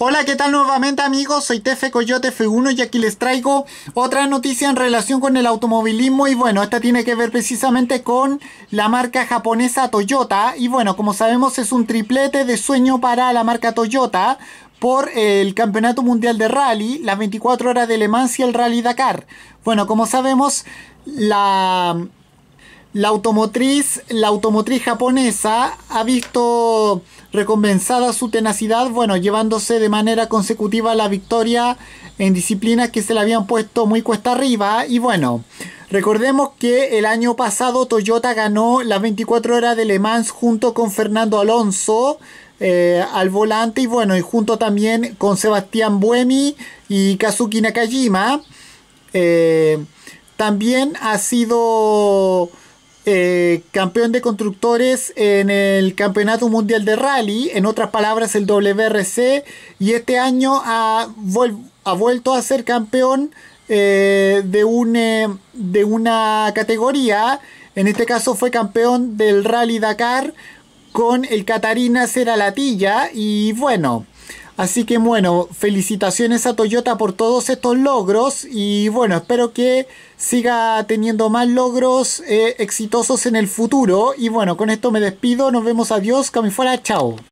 Hola, ¿qué tal nuevamente amigos? Soy Tefe Coyote F1 y aquí les traigo otra noticia en relación con el automovilismo y bueno, esta tiene que ver precisamente con la marca japonesa Toyota y bueno, como sabemos es un triplete de sueño para la marca Toyota por el Campeonato Mundial de Rally, las 24 horas de Le Mans y el Rally Dakar. Bueno, como sabemos, la la automotriz, la automotriz japonesa ha visto recompensada su tenacidad, bueno, llevándose de manera consecutiva la victoria en disciplinas que se le habían puesto muy cuesta arriba. Y bueno, recordemos que el año pasado Toyota ganó las 24 horas de Le Mans junto con Fernando Alonso. Eh, al volante y bueno, y junto también con Sebastián Buemi y Kazuki Nakajima. Eh, también ha sido eh, campeón de constructores en el Campeonato Mundial de Rally, en otras palabras el WRC, y este año ha, vuelto a ser campeón eh, de, eh, de una categoría, en este caso fue campeón del Rally Dakar con el Catarina Cera Latilla, y bueno, Así que bueno, felicitaciones a Toyota por todos estos logros y bueno, espero que siga teniendo más logros eh, exitosos en el futuro. Y bueno, con esto me despido, nos vemos, adiós, camufla, chao.